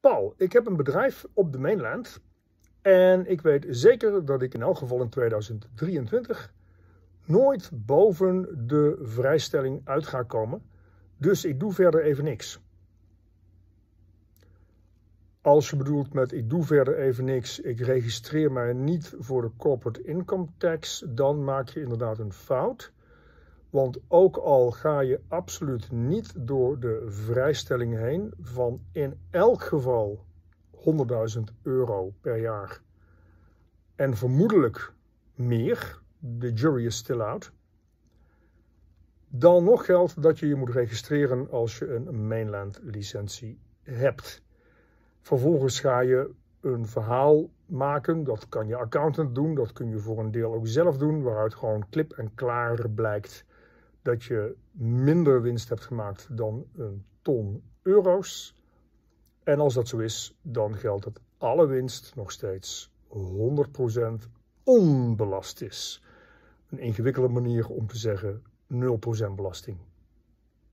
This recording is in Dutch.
Paul, ik heb een bedrijf op de mainland. En ik weet zeker dat ik in elk geval in 2023 nooit boven de vrijstelling uit ga komen. Dus ik doe verder even niks. Als je bedoelt met ik doe verder even niks, ik registreer mij niet voor de corporate income tax, dan maak je inderdaad een fout. Want ook al ga je absoluut niet door de vrijstelling heen van in elk geval 100.000 euro per jaar en vermoedelijk meer, de jury is still out, dan nog geldt dat je je moet registreren als je een mainland licentie hebt. Vervolgens ga je een verhaal maken. Dat kan je accountant doen, dat kun je voor een deel ook zelf doen, waaruit gewoon klip en klaar blijkt dat je minder winst hebt gemaakt dan een ton euro's. En als dat zo is, dan geldt dat alle winst nog steeds 100% onbelast is. Een ingewikkelde manier om te zeggen 0% belasting.